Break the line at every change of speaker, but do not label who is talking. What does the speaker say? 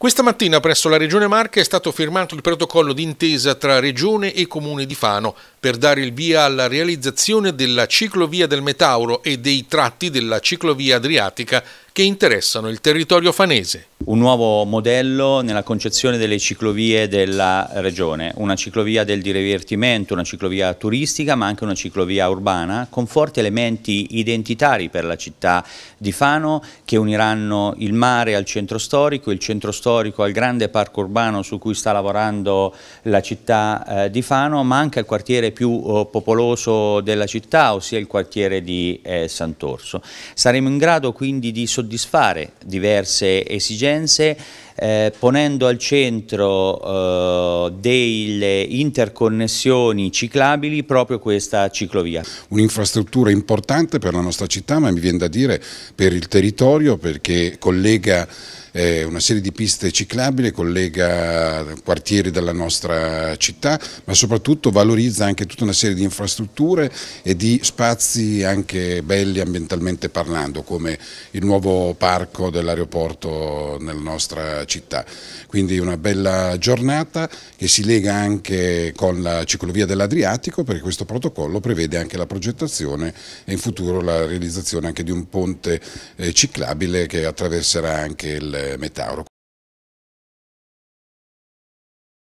Questa mattina presso la Regione Marche è stato firmato il protocollo d'intesa tra Regione e Comune di Fano per dare il via alla realizzazione della ciclovia del Metauro e dei tratti della ciclovia adriatica che interessano il territorio fanese.
Un nuovo modello nella concezione delle ciclovie della regione, una ciclovia del divertimento, una ciclovia turistica ma anche una ciclovia urbana con forti elementi identitari per la città di Fano che uniranno il mare al centro storico, il centro storico al grande parco urbano su cui sta lavorando la città eh, di Fano ma anche al quartiere più eh, popoloso della città ossia il quartiere di eh, Sant'Orso. Saremo in grado quindi di soddisfare soddisfare diverse esigenze eh, ponendo al centro eh, delle interconnessioni ciclabili proprio questa ciclovia.
Un'infrastruttura importante per la nostra città, ma mi viene da dire per il territorio, perché collega eh, una serie di piste ciclabili, collega quartieri della nostra città, ma soprattutto valorizza anche tutta una serie di infrastrutture e di spazi anche belli ambientalmente parlando, come il nuovo parco dell'aeroporto nella nostra città città. Quindi una bella giornata che si lega anche con la ciclovia dell'Adriatico perché questo protocollo prevede anche la progettazione e in futuro la
realizzazione anche di un ponte eh, ciclabile che attraverserà anche il Metauro.